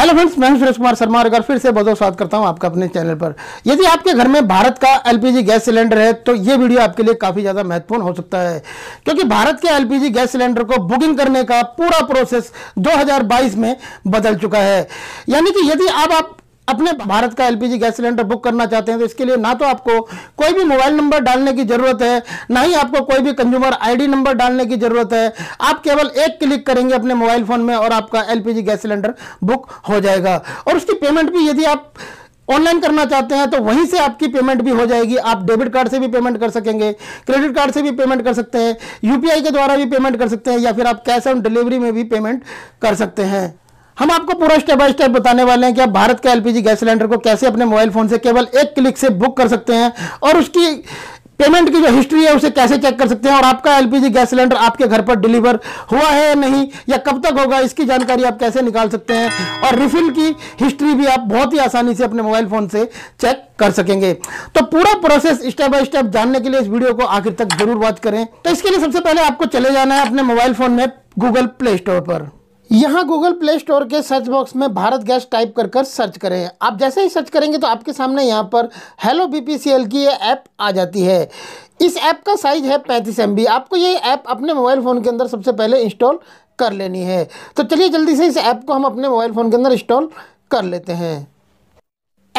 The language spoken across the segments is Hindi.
हेलो फ्रेंड्स मैं सुरेश कुमार शर्मा और फिर से बहुत बहुत स्वागत करता हूं आपका अपने चैनल पर यदि आपके घर में भारत का एलपीजी गैस सिलेंडर है तो ये वीडियो आपके लिए काफ़ी ज़्यादा महत्वपूर्ण हो सकता है क्योंकि भारत के एलपीजी गैस सिलेंडर को बुकिंग करने का पूरा प्रोसेस 2022 में बदल चुका है यानी कि यदि अब आप अपने भारत का एलपीजी गैस सिलेंडर बुक करना चाहते हैं तो इसके लिए ना तो आपको कोई भी मोबाइल नंबर डालने की जरूरत है ना ही आपको कोई भी कंज्यूमर आईडी नंबर डालने की जरूरत है आप केवल एक क्लिक करेंगे अपने मोबाइल फोन में और आपका एलपीजी गैस सिलेंडर बुक हो जाएगा और उसकी पेमेंट भी यदि आप ऑनलाइन करना चाहते हैं तो वहीं से आपकी पेमेंट भी हो जाएगी आप डेबिट कार्ड से भी पेमेंट कर सकेंगे क्रेडिट कार्ड से भी पेमेंट कर सकते हैं यूपीआई के द्वारा भी पेमेंट कर सकते हैं या फिर आप कैश ऑन डिलीवरी में भी पेमेंट कर सकते हैं हम आपको पूरा स्टेप बाय स्टेप बताने वाले हैं कि आप भारत का एलपीजी गैस सिलेंडर को कैसे अपने मोबाइल फ़ोन से केवल एक क्लिक से बुक कर सकते हैं और उसकी पेमेंट की जो हिस्ट्री है उसे कैसे चेक कर सकते हैं और आपका एलपीजी गैस सिलेंडर आपके घर पर डिलीवर हुआ है या नहीं या कब तक होगा इसकी जानकारी आप कैसे निकाल सकते हैं और रिफिल की हिस्ट्री भी आप बहुत ही आसानी से अपने मोबाइल फ़ोन से चेक कर सकेंगे तो पूरा प्रोसेस स्टेप बाय स्टेप जानने के लिए इस वीडियो को आखिर तक जरूर वॉच करें तो इसके लिए सबसे पहले आपको चले जाना है अपने मोबाइल फ़ोन में गूगल प्ले स्टोर पर यहाँ गूगल प्ले स्टोर के सर्च बॉक्स में भारत गैस टाइप कर कर सर्च करें आप जैसे ही सर्च करेंगे तो आपके सामने यहाँ पर हेलो बीपीसीएल की ये ऐप आ जाती है इस ऐप का साइज़ है पैंतीस एम आपको ये ऐप अपने मोबाइल फ़ोन के अंदर सबसे पहले इंस्टॉल कर लेनी है तो चलिए जल्दी से इस ऐप को हम अपने मोबाइल फ़ोन के अंदर इंस्टॉल कर लेते हैं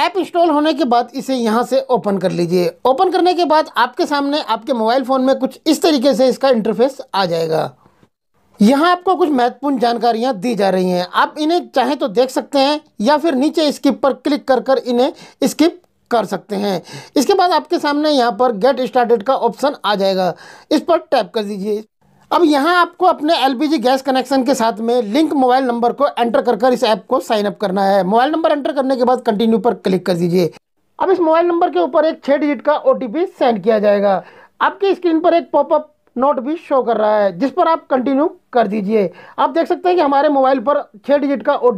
ऐप इंस्टॉल होने के बाद इसे यहाँ से ओपन कर लीजिए ओपन करने के बाद आपके सामने आपके मोबाइल फ़ोन में कुछ इस तरीके से इसका इंटरफेस आ जाएगा यहाँ आपको कुछ महत्वपूर्ण जानकारियाँ दी जा रही हैं आप इन्हें चाहे तो देख सकते हैं या फिर नीचे स्किप पर क्लिक कर कर इन्हें स्किप कर सकते हैं इसके बाद आपके सामने यहाँ पर गेट स्टार्टेड का ऑप्शन आ जाएगा इस पर टैप कर दीजिए अब यहाँ आपको अपने एलपीजी गैस कनेक्शन के साथ में लिंक मोबाइल नंबर को एंटर कर कर इस ऐप को साइन अप करना है मोबाइल नंबर एंटर करने के बाद कंटिन्यू पर क्लिक कर दीजिए अब इस मोबाइल नंबर के ऊपर एक छः डिजिट का ओ सेंड किया जाएगा आपकी स्क्रीन पर एक पॉपअप नोट भी शो कर रहा है जिस पर आप कंटिन्यू कर दीजिए आप देख सकते हैं कि हमारे मोबाइल पर छः डिजिट का ओ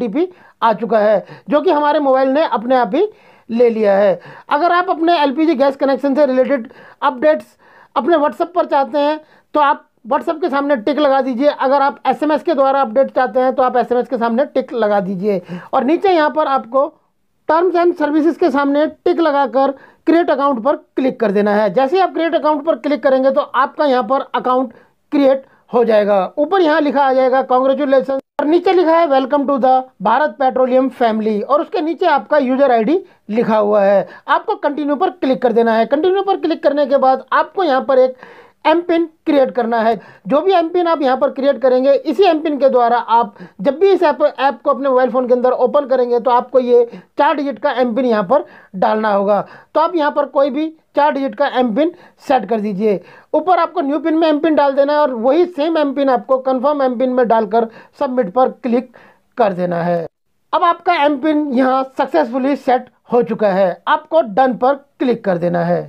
आ चुका है जो कि हमारे मोबाइल ने अपने आप ही ले लिया है अगर आप अपने एल गैस कनेक्शन से रिलेटेड अपडेट्स अपने व्हाट्सएप पर चाहते हैं तो आप व्हाट्सएप के सामने टिक लगा दीजिए अगर आप एसएमएस के द्वारा अपडेट चाहते हैं तो आप एसएमएस के सामने टिक लगा दीजिए और नीचे यहाँ पर आपको टर्म्स एंड सर्विसेज के सामने टिक लगाकर क्रिएट अकाउंट पर क्लिक कर देना है जैसे आप क्रिएट अकाउंट पर क्लिक करेंगे तो आपका यहाँ पर अकाउंट क्रिएट हो जाएगा ऊपर यहाँ लिखा आ जाएगा कॉन्ग्रेचुलेसन और नीचे लिखा है welcome to the Bharat petroleum family और उसके नीचे आपका यूजर आईडी लिखा हुआ है आपको कंटिन्यू पर क्लिक कर देना है कंटिन्यू पर क्लिक करने के बाद आपको यहाँ पर एक एम पिन क्रिएट करना है जो भी एम पिन आप यहाँ पर क्रिएट करेंगे इसी एम पिन के द्वारा आप जब भी इस ऐप ऐप को अपने मोबाइल फ़ोन के अंदर ओपन करेंगे तो आपको ये चार डिजिट का एम पिन यहाँ पर डालना होगा तो आप यहाँ पर कोई भी चार डिजिट का एम पिन सेट कर दीजिए ऊपर आपको न्यू पिन में एम पिन डाल देना है और वही सेम एम पिन आपको कन्फर्म एम पिन में डालकर सबमिट पर क्लिक कर देना है अब आपका एम पिन यहाँ सक्सेसफुली सेट हो चुका है आपको डन पर क्लिक कर देना है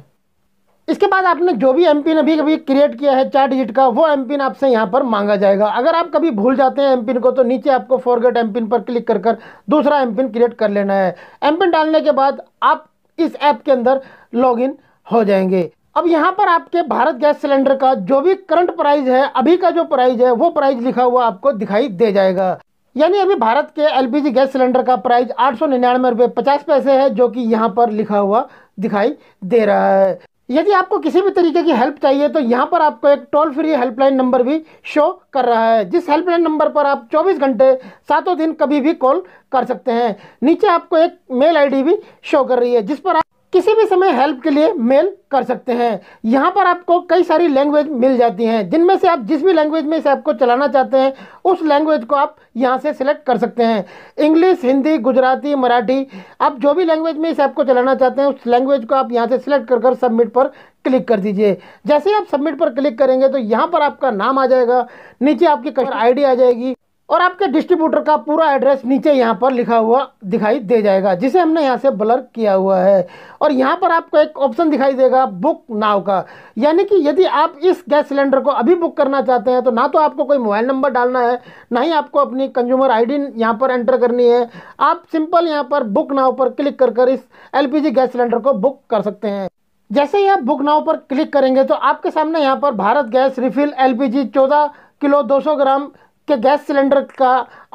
इसके बाद आपने जो भी एम पिन अभी कभी क्रिएट किया है चार डिजिट का वो एम पिन आपसे यहाँ पर मांगा जाएगा अगर आप कभी भूल जाते हैं एम पिन को तो नीचे आपको फॉरगेट एम पिन पर क्लिक कर कर दूसरा एम पिन क्रिएट कर लेना है एम पिन डालने के बाद आप इस ऐप के अंदर लॉगिन हो जाएंगे अब यहाँ पर आपके भारत गैस सिलेंडर का जो भी करंट प्राइस है अभी का जो प्राइस है वो प्राइज लिखा हुआ आपको दिखाई दे जाएगा यानी अभी भारत के एलपीजी गैस सिलेंडर का प्राइस आठ सौ निन्यानवे रुपये पचास पैसे है जो कि यहाँ पर लिखा हुआ दिखाई दे रहा है यदि आपको किसी भी तरीके की हेल्प चाहिए तो यहाँ पर आपको एक टोल फ्री हेल्पलाइन नंबर भी शो कर रहा है जिस हेल्पलाइन नंबर पर आप 24 घंटे सातों दिन कभी भी कॉल कर सकते हैं नीचे आपको एक मेल आईडी भी शो कर रही है जिस पर आप किसी भी समय हेल्प के लिए मेल कर सकते हैं यहाँ पर आपको कई सारी लैंग्वेज मिल जाती हैं जिनमें से आप जिस भी लैंग्वेज में से आपको चलाना चाहते हैं उस लैंग्वेज को आप यहाँ से सिलेक्ट कर सकते हैं इंग्लिश हिंदी गुजराती मराठी आप जो भी लैंग्वेज में से आपको चलाना चाहते हैं उस लैंग्वेज को आप यहाँ से सिलेक्ट कर कर सबमिट पर क्लिक कर दीजिए जैसे ही आप सबमिट पर क्लिक करेंगे तो यहाँ पर आपका नाम आ जाएगा नीचे आपकी कस्टमर अच्छा। आई आ जाएगी और आपके डिस्ट्रीब्यूटर का पूरा एड्रेस नीचे यहाँ पर लिखा हुआ दिखाई दे जाएगा जिसे हमने यहाँ से ब्लर किया हुआ है और यहाँ पर आपको एक ऑप्शन दिखाई देगा बुक नाव का यानी कि यदि आप इस गैस सिलेंडर को अभी बुक करना चाहते हैं तो ना तो आपको कोई मोबाइल नंबर डालना है ना ही आपको अपनी कंज्यूमर आई यहाँ पर एंटर करनी है आप सिंपल यहाँ पर बुक नाव पर क्लिक कर कर इस एल गैस सिलेंडर को बुक कर सकते हैं जैसे ही आप बुक नाव पर क्लिक करेंगे तो आपके सामने यहाँ पर Bharat gas refill L 14 kilo दो ग्राम के गैस सिलेंडर का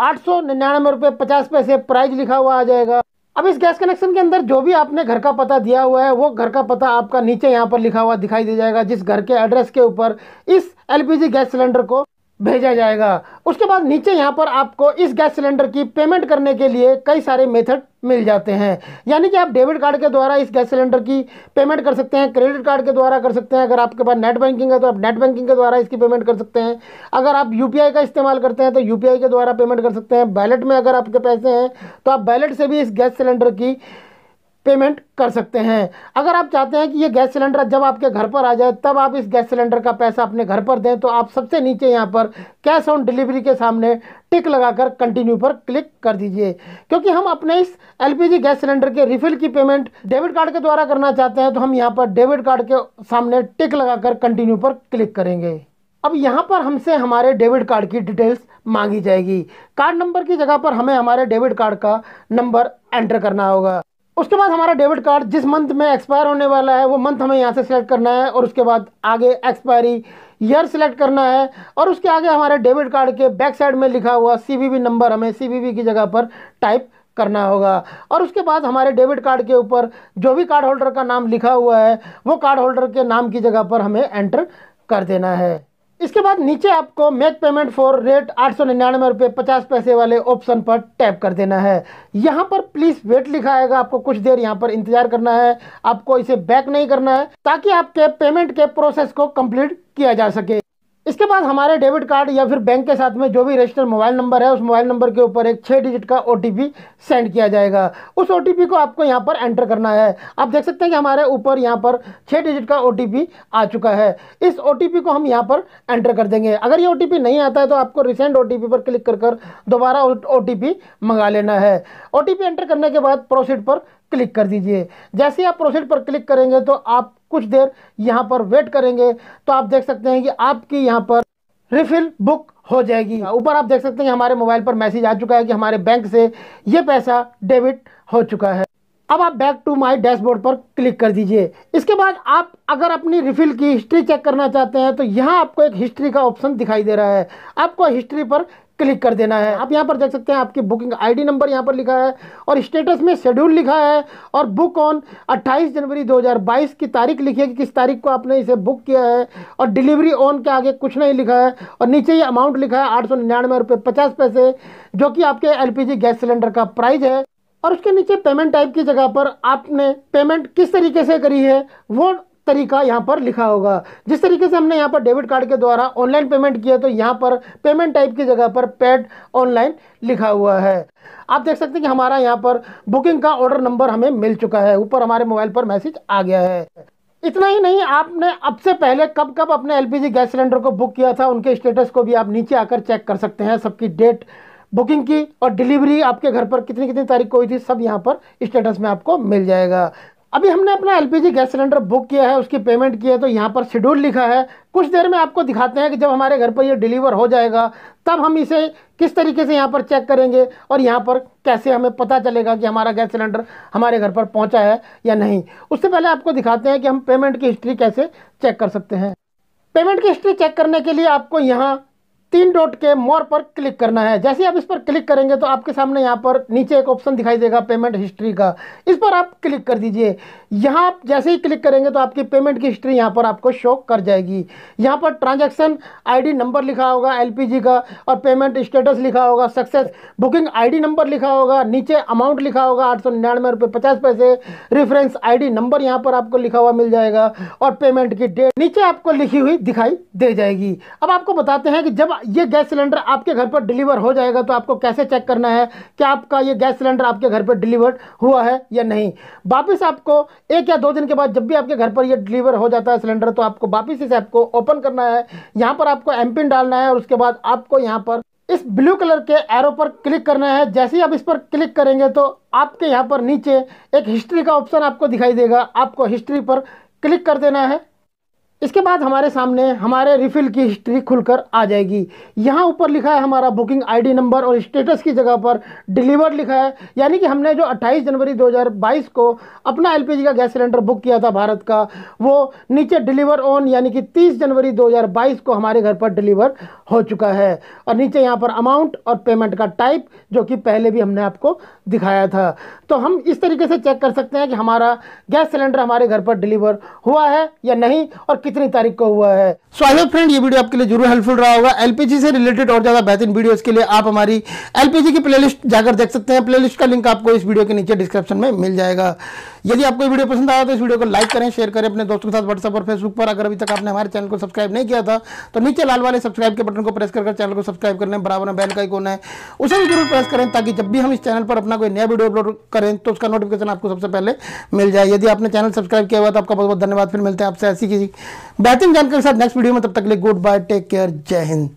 आठ सौ निन्यानवे रुपये पचास पैसे प्राइस लिखा हुआ आ जाएगा अब इस गैस कनेक्शन के अंदर जो भी आपने घर का पता दिया हुआ है वो घर का पता आपका नीचे यहाँ पर लिखा हुआ दिखाई दे जाएगा जिस घर के एड्रेस के ऊपर इस एलपीजी गैस सिलेंडर को भेजा जाएगा उसके बाद नीचे यहाँ पर आपको इस गैस सिलेंडर की पेमेंट करने के लिए कई सारे मेथड मिल जाते हैं यानी कि आप डेबिट कार्ड के द्वारा इस गैस सिलेंडर की पेमेंट कर सकते हैं क्रेडिट कार्ड के द्वारा कर सकते हैं अगर आपके पास नेट बैंकिंग है तो आप नेट बैंकिंग के द्वारा इसकी पेमेंट कर सकते हैं अगर आप यू का इस्तेमाल करते हैं तो यू के द्वारा पेमेंट कर सकते हैं बैलेट में अगर आपके पैसे हैं तो आप बैलेट से भी इस गैस सिलेंडर की पेमेंट कर सकते हैं अगर आप चाहते हैं कि ये गैस सिलेंडर जब आपके घर पर आ जाए तब आप इस गैस सिलेंडर का पैसा अपने घर पर दें तो आप सबसे नीचे यहाँ पर कैश ऑन डिलीवरी के सामने टिक लगाकर कंटिन्यू पर क्लिक कर दीजिए क्योंकि हम अपने इस एलपीजी गैस सिलेंडर के रिफिल की पेमेंट डेबिट कार्ड के द्वारा करना चाहते हैं तो हम यहाँ पर डेबिट कार्ड के सामने टिक लगाकर कंटिन्यू पर क्लिक करेंगे अब यहाँ पर हमसे हमारे डेबिट कार्ड की डिटेल्स मांगी जाएगी कार्ड नंबर की जगह पर हमें हमारे डेबिट कार्ड का नंबर एंटर करना होगा उसके बाद हमारा डेबिट कार्ड जिस मंथ में एक्सपायर होने वाला है वो मंथ हमें यहाँ से सिलेक्ट करना है और उसके बाद आगे एक्सपायरी ईयर सिलेक्ट करना है और उसके आगे हमारे डेबिट कार्ड के बैक साइड में लिखा हुआ सी नंबर हमें सी की जगह पर टाइप करना होगा और उसके बाद हमारे डेबिट कार्ड के ऊपर जो भी कार्ड होल्डर का नाम लिखा हुआ है वो कार्ड होल्डर के नाम की जगह पर हमें एंटर कर देना है इसके बाद नीचे आपको मेक पेमेंट फॉर रेट आठ सौ निन्यानवे रुपये पचास पैसे वाले ऑप्शन पर टैप कर देना है यहाँ पर प्लीज़ वेट लिखा आएगा आपको कुछ देर यहाँ पर इंतजार करना है आपको इसे बैक नहीं करना है ताकि आपके पेमेंट के प्रोसेस को कंप्लीट किया जा सके इसके बाद हमारे डेबिट कार्ड या फिर बैंक के साथ में जो भी रजिस्टर मोबाइल नंबर है उस मोबाइल नंबर के ऊपर एक छः डिजिट का ओ सेंड किया जाएगा उस ओ को आपको यहाँ पर एंटर करना है आप देख सकते हैं कि हमारे ऊपर यहाँ पर छः डिजिट का ओ आ चुका है इस ओ को हम यहाँ पर एंटर कर देंगे अगर ये ओ नहीं आता है तो आपको रिसेंट ओ पर क्लिक कर कर दोबारा ओ मंगा लेना है ओ एंटर करने के बाद प्रोसीड पर क्लिक कर दीजिए जैसे ही आप प्रोसीड पर क्लिक करेंगे तो आप कुछ देर यहाँ पर वेट करेंगे तो आप देख सकते हैं कि आपकी यहाँ पर रिफिल बुक हो जाएगी ऊपर आप देख सकते हैं हमारे मोबाइल पर मैसेज आ चुका है कि हमारे बैंक से ये पैसा डेबिट हो चुका है अब आप बैक टू माय डैशबोर्ड पर क्लिक कर दीजिए इसके बाद आप अगर अपनी रिफिल की हिस्ट्री चेक करना चाहते हैं तो यहाँ आपको एक हिस्ट्री का ऑप्शन दिखाई दे रहा है आपको हिस्ट्री पर क्लिक कर देना है आप यहाँ पर देख सकते हैं आपकी बुकिंग आईडी नंबर यहाँ पर लिखा है और स्टेटस में शेड्यूल लिखा है और बुक ऑन 28 जनवरी 2022 की तारीख लिखी है कि किस तारीख को आपने इसे बुक किया है और डिलीवरी ऑन के आगे कुछ नहीं लिखा है और नीचे ये अमाउंट लिखा है आठ सौ निन्यानवे रुपये पचास पैसे जो कि आपके एल गैस सिलेंडर का प्राइज़ है और उसके नीचे पेमेंट टाइप की जगह पर आपने पेमेंट किस तरीके से करी है वो तरीका यहाँ पर लिखा होगा जिस तरीके से हमने यहाँ पर डेबिट कार्ड के द्वारा ऑनलाइन पेमेंट किया तो यहाँ पर पेमेंट टाइप की जगह पर पेड ऑनलाइन लिखा हुआ है आप देख सकते हैं कि हमारा यहाँ पर बुकिंग का ऑर्डर नंबर हमें मिल चुका है ऊपर हमारे मोबाइल पर मैसेज आ गया है इतना ही नहीं आपने अब से पहले कब कब अपने एल गैस सिलेंडर को बुक किया था उनके स्टेटस को भी आप नीचे आकर चेक कर सकते हैं सबकी डेट बुकिंग की और डिलीवरी आपके घर पर कितनी कितनी तारीख को हुई थी सब यहाँ पर स्टेटस में आपको मिल जाएगा अभी हमने अपना एलपीजी गैस सिलेंडर बुक किया है उसकी पेमेंट की है तो यहाँ पर शेड्यूल लिखा है कुछ देर में आपको दिखाते हैं कि जब हमारे घर पर ये डिलीवर हो जाएगा तब हम इसे किस तरीके से यहाँ पर चेक करेंगे और यहाँ पर कैसे हमें पता चलेगा कि हमारा गैस सिलेंडर हमारे घर पर पहुँचा है या नहीं उससे पहले आपको दिखाते हैं कि हम पेमेंट की हिस्ट्री कैसे चेक कर सकते हैं पेमेंट की हिस्ट्री चेक करने के लिए आपको यहाँ तीन डॉट के मोर पर क्लिक करना है जैसे आप इस पर क्लिक करेंगे तो आपके सामने यहाँ पर नीचे एक ऑप्शन दिखाई देगा पेमेंट हिस्ट्री का इस पर आप क्लिक कर दीजिए यहाँ आप जैसे ही क्लिक करेंगे तो आपकी पेमेंट की हिस्ट्री यहाँ पर आपको शो कर जाएगी यहाँ पर ट्रांजैक्शन आईडी नंबर लिखा होगा एलपीजी का और पेमेंट स्टेटस लिखा होगा सक्सेस बुकिंग आईडी नंबर लिखा होगा नीचे अमाउंट लिखा होगा आठ सौ निन्यानवे रुपये पचास पैसे रिफरेंस आईडी नंबर यहाँ पर आपको लिखा हुआ मिल जाएगा और पेमेंट की डेट नीचे आपको लिखी हुई दिखाई दे जाएगी अब आपको बताते हैं कि जब ये गैस सिलेंडर आपके घर पर डिलीवर हो जाएगा तो आपको कैसे चेक करना है कि आपका ये गैस सिलेंडर आपके घर पर डिलीवर हुआ है या नहीं वापस आपको एक या दो दिन के बाद जब भी आपके घर पर ये डिलीवर हो जाता है सिलेंडर तो आपको वापस इस ऐप को ओपन करना है यहाँ पर आपको एम पिन डालना है और उसके बाद आपको यहाँ पर इस ब्लू कलर के एरो पर क्लिक करना है जैसे ही आप इस पर क्लिक करेंगे तो आपके यहाँ पर नीचे एक हिस्ट्री का ऑप्शन आपको दिखाई देगा आपको हिस्ट्री पर क्लिक कर देना है इसके बाद हमारे सामने हमारे रिफ़िल की हिस्ट्री खुलकर आ जाएगी यहाँ ऊपर लिखा है हमारा बुकिंग आईडी नंबर और स्टेटस की जगह पर डिलीवर लिखा है यानी कि हमने जो 28 जनवरी 2022 को अपना एलपीजी का गैस सिलेंडर बुक किया था भारत का वो नीचे डिलीवर ऑन यानी कि 30 जनवरी 2022 को हमारे घर पर डिलीवर हो चुका है और नीचे यहाँ पर अमाउंट और पेमेंट का टाइप जो कि पहले भी हमने आपको दिखाया था तो हम इस तरीके से चेक कर सकते हैं कि हमारा गैस सिलेंडर हमारे घर पर डिलीवर हुआ है या नहीं और कितनी तारीख को हुआ है सो आई होप फ्रेंड ये वीडियो आपके लिए जरूर हेल्पफुल रहा होगा एलपीजी से रिलेटेड और ज्यादा बेहतरीन वीडियोस के लिए आप हमारी एलपीजी की प्लेलिस्ट जाकर देख सकते हैं प्लेलिस्ट का लिंक आपको इस वीडियो के नीचे डिस्क्रिप्शन में मिल जाएगा यदि आपको वीडियो पसंद आया तो इस वीडियो को लाइक करें शेयर करें अपने दोस्तों के साथ व्हाट्सएप और फेसबुक पर अगर अभी तक आपने हमारे चैनल को सब्सक्राइब नहीं किया था तो नीचे लाल वाले सब्सक्राइब के बटन को प्रेस कर चैनल को सब्सक्राइब कर लें बराबर बैल का आइकॉन है उसे भी जरूर प्रेस करें ताकि जब भी हम इस चैनल पर अपना कोई नया वीडियो अपलोड करें तो उसका नोटिफिकेशन आपको सबसे पहले मिल जाए यदि आपने चैनल सब्सक्राइब किया हुआ तो आपका बहुत बहुत धन्यवाद फिर मिलते हैं आपसे ऐसी किसी बेहतरीन जानकारी के साथ नेक्स्ट वीडियो में तब तक ले गुड बाय टेक केयर जय हिंद